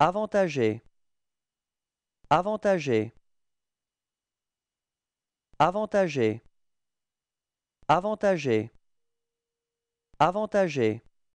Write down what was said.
Avantagé. Avantagé. Avantagé. Avantagé. Avantagé.